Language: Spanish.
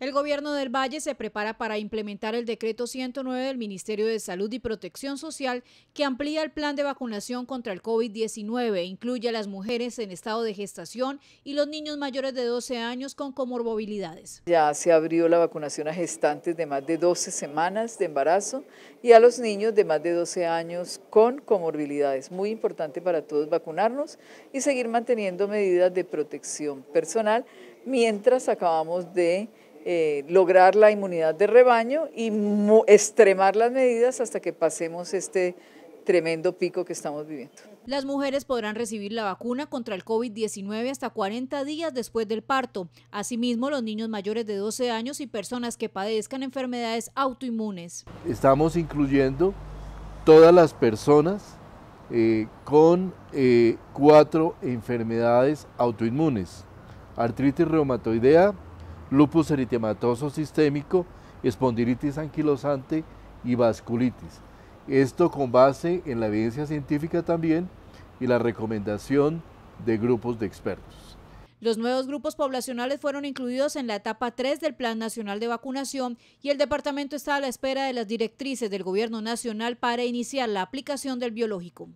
El gobierno del Valle se prepara para implementar el decreto 109 del Ministerio de Salud y Protección Social que amplía el plan de vacunación contra el COVID-19, incluye a las mujeres en estado de gestación y los niños mayores de 12 años con comorbilidades. Ya se abrió la vacunación a gestantes de más de 12 semanas de embarazo y a los niños de más de 12 años con comorbilidades. Muy importante para todos vacunarnos y seguir manteniendo medidas de protección personal mientras acabamos de eh, lograr la inmunidad de rebaño y extremar las medidas hasta que pasemos este tremendo pico que estamos viviendo. Las mujeres podrán recibir la vacuna contra el COVID-19 hasta 40 días después del parto. Asimismo, los niños mayores de 12 años y personas que padezcan enfermedades autoinmunes. Estamos incluyendo todas las personas eh, con eh, cuatro enfermedades autoinmunes. Artritis reumatoidea, lupus eritematoso sistémico, espondilitis anquilosante y vasculitis. Esto con base en la evidencia científica también y la recomendación de grupos de expertos. Los nuevos grupos poblacionales fueron incluidos en la etapa 3 del Plan Nacional de Vacunación y el departamento está a la espera de las directrices del Gobierno Nacional para iniciar la aplicación del biológico.